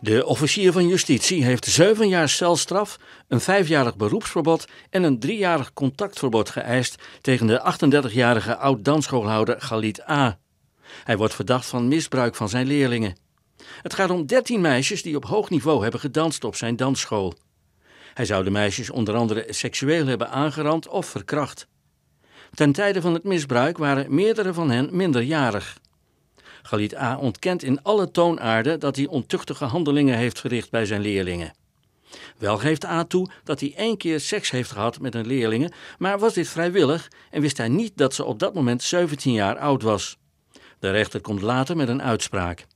De officier van justitie heeft zeven jaar celstraf, een vijfjarig beroepsverbod en een driejarig contactverbod geëist tegen de 38-jarige oud-dansschoolhouder Galit A. Hij wordt verdacht van misbruik van zijn leerlingen. Het gaat om 13 meisjes die op hoog niveau hebben gedanst op zijn dansschool. Hij zou de meisjes onder andere seksueel hebben aangerand of verkracht. Ten tijde van het misbruik waren meerdere van hen minderjarig. Galit A. ontkent in alle toonaarden dat hij ontuchtige handelingen heeft gericht bij zijn leerlingen. Wel geeft A toe dat hij één keer seks heeft gehad met een leerlinge, maar was dit vrijwillig en wist hij niet dat ze op dat moment 17 jaar oud was. De rechter komt later met een uitspraak.